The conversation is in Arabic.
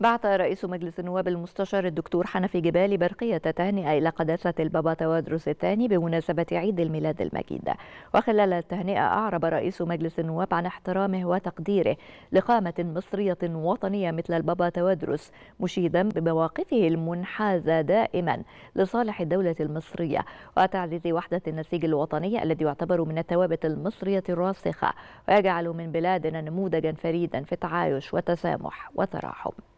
بعث رئيس مجلس النواب المستشار الدكتور حنفي جبالي برقية تهنئة إلى قداسة البابا توادرس الثاني بمناسبة عيد الميلاد المجيد وخلال التهنئة أعرب رئيس مجلس النواب عن احترامه وتقديره لقامة مصرية وطنية مثل البابا توادرس مشيدا بمواقفه المنحازة دائما لصالح الدولة المصرية وتعزيز وحدة النسيج الوطني الذي يعتبر من الثوابت المصرية الراسخة ويجعل من بلادنا نموذجا فريدا في التعايش والتسامح وتراحم.